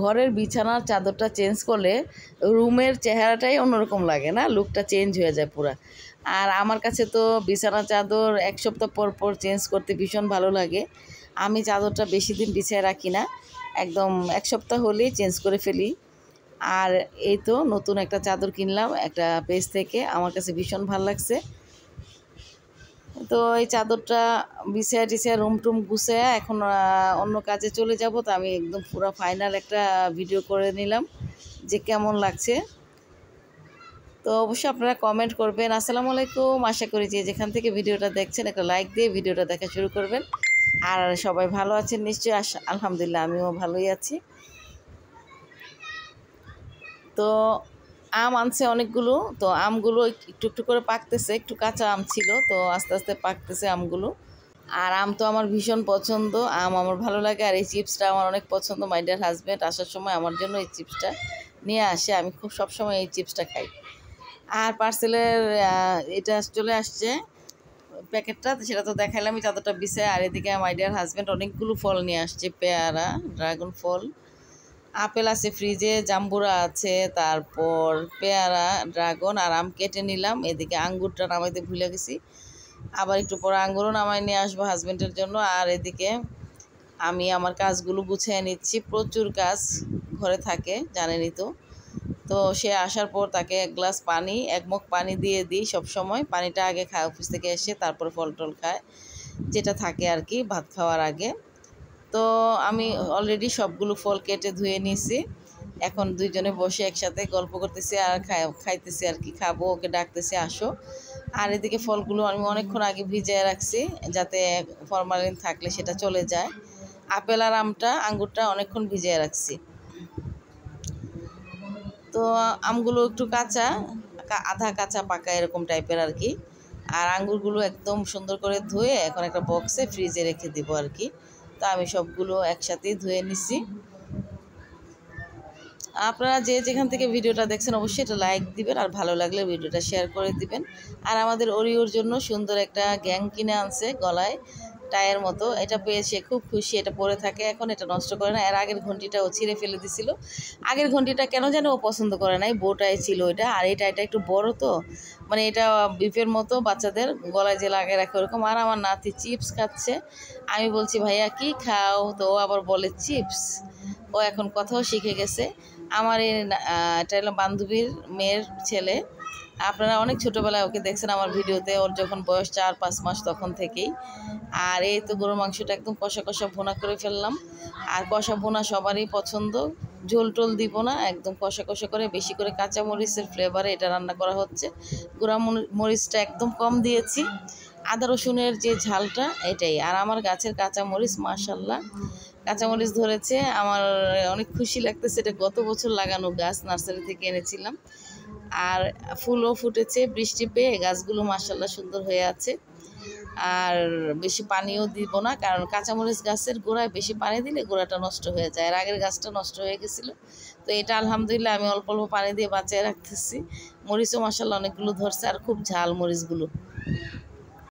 ঘরের বিছানার চাদরটা চেঞ্জ করলে রুমের চেহারাটাই অন্যরকম লাগে না লুকটা চেঞ্জ হয়ে যায় পুরা আর আমার কাছে তো বিছানা চাদর এক সপ্তাহ পর পর চেঞ্জ করতে ভীষণ ভালো লাগে আমি চাদরটা বেশি দিন বিছায় রাখি না একদম এক সপ্তাহ হলেই চেঞ্জ করে ফেলি আর এই তো নতুন একটা চাদর কিনলাম একটা পেজ থেকে আমার কাছে ভীষণ ভালো লাগছে তো এই চাদরটা বিছিয়া টিছিয়া রুম টুম গুছে এখন অন্য কাজে চলে যাব তো আমি একদম পুরো ফাইনাল একটা ভিডিও করে নিলাম যে কেমন লাগছে তো অবশ্যই আপনারা কমেন্ট করবেন আসসালামু আলাইকুম আশা করি যে যেখান থেকে ভিডিওটা দেখছেন একটা লাইক দিয়ে ভিডিওটা দেখা শুরু করবেন আর সবাই ভালো আছেন নিশ্চয়ই আলহামদুলিল্লাহ আমিও ভালোই আছি তো আম আনছে অনেকগুলো তো আমগুলো একটু একটু করে পাকতেছে একটু কাঁচা আম ছিল তো আস্তে আস্তে পাকতেছে আমগুলো আর আম তো আমার ভীষণ পছন্দ আম আমার ভালো লাগে আর এই চিপসটা আমার অনেক পছন্দ ডার হাজব্যান্ড আসার সময় আমার জন্য এই চিপসটা নিয়ে আসে আমি খুব সবসময় এই চিপসটা খাই আর পার্সেলের এটা চলে আসছে প্যাকেটটা সেটা তো দেখালামই চাদরটা বিষয় আর এদিকে মাইডিয়ার হাজব্যান্ড অনেকগুলো ফল নিয়ে আসছে পেয়ারা ড্রাগন ফল আপেল আছে ফ্রিজে জাম্বুরা আছে তারপর পেয়ারা ড্রাগন আর আম কেটে নিলাম এদিকে আঙ্গুরটা নামাইতে ভুলে গেছি আবার একটু পরে আঙ্গুরও নামাই নিয়ে আসবো হাজব্যান্ডের জন্য আর এদিকে আমি আমার কাজগুলো গুছিয়ে নিচ্ছি প্রচুর কাজ ঘরে থাকে জানেনি তো তো সে আসার পর তাকে এক গ্লাস পানি এক মগ পানি দিয়ে দিই সময় পানিটা আগে খায় অফিস থেকে এসে তারপর ফল টল খায় যেটা থাকে আর কি ভাত খাওয়ার আগে তো আমি অলরেডি সবগুলো ফল কেটে ধুয়ে নিয়েছি এখন দুইজনে বসে একসাথে গল্প করতেছি আর খাইতেছি আর কি খাবো ওকে ডাকতেছি আসো আর এদিকে ফলগুলো আমি অনেকক্ষণ আগে ভিজিয়ে রাখছি যাতে ফরমালিন থাকলে সেটা চলে যায় আপেল আর আমটা আঙ্গুরটা অনেকক্ষণ ভিজিয়ে রাখছি তো আমগুলো একটু কাঁচা আধা কাঁচা পাকা এরকম টাইপের আর কি আর আঙ্গুরগুলো একদম সুন্দর করে ধুয়ে এখন একটা বক্সে ফ্রিজে রেখে দিব আর কি তা আমি সবগুলো একসাথেই ধুয়ে নিছি আপনারা যে যেখান থেকে ভিডিওটা দেখছেন অবশ্যই এটা লাইক দিবেন আর ভালো লাগলে ভিডিওটা শেয়ার করে দিবেন আর আমাদের ওরিওর জন্য সুন্দর একটা গ্যাং কিনে আনছে গলায় টায়ের মতো এটা পেয়ে সে খুব খুশি এটা পরে থাকে এখন এটা নষ্ট করে না এর আগের ঘন্টিটা ও ছিঁড়ে ফেলে দিছিল আগের ঘন্টিটা কেন যেন ও পছন্দ করে নাই বোটায় ছিল এটা আর এটা এটা একটু বড় তো মানে এটা বিপের মতো বাচ্চাদের গলায় যে লাগে রাখে ওরকম আর আমার নাতি চিপস খাচ্ছে আমি বলছি ভাইয়া কি খাও তো ও আবার বলে চিপস ও এখন কথাও শিখে গেছে আমার এই এটা হলো বান্ধবীর মেয়ের ছেলে আপনারা অনেক ছোটোবেলায় ওকে দেখছেন আমার ভিডিওতে ওর যখন বয়স চার পাঁচ মাস তখন থেকেই আর এই তো গরুর মাংসটা একদম কষা কষা ভোনা করে ফেললাম আর কষা ভোনা সবারই পছন্দ ঝোল টোল দিব না একদম কষা কষা করে বেশি করে কাঁচা মরিচের ফ্লেভারে এটা রান্না করা হচ্ছে গুঁড়া মরিচটা একদম কম দিয়েছি আদা রসুনের যে ঝালটা এটাই আর আমার গাছের কাঁচামরিচ মার্শাল্লাহ কাঁচামরিচ ধরেছে আমার অনেক খুশি লাগতেছে এটা গত বছর লাগানো গাছ নার্সারি থেকে এনেছিলাম আর ফুলও ফুটেছে বৃষ্টি পেয়ে গাছগুলো মার্শাল্লাহ সুন্দর হয়ে আছে আর বেশি পানিও দিব না কারণ কাঁচামরিচ গাছের গোড়ায় বেশি পানি দিলে গোড়াটা নষ্ট হয়ে যায় আর আগের গাছটা নষ্ট হয়ে গেছিলো তো এটা আলহামদুলিল্লাহ আমি অল্প অল্প পানি দিয়ে বাঁচিয়ে রাখতেছি মরিচও মাসাল্লাহ অনেকগুলো ধরছে আর খুব ঝাল মরিচগুলো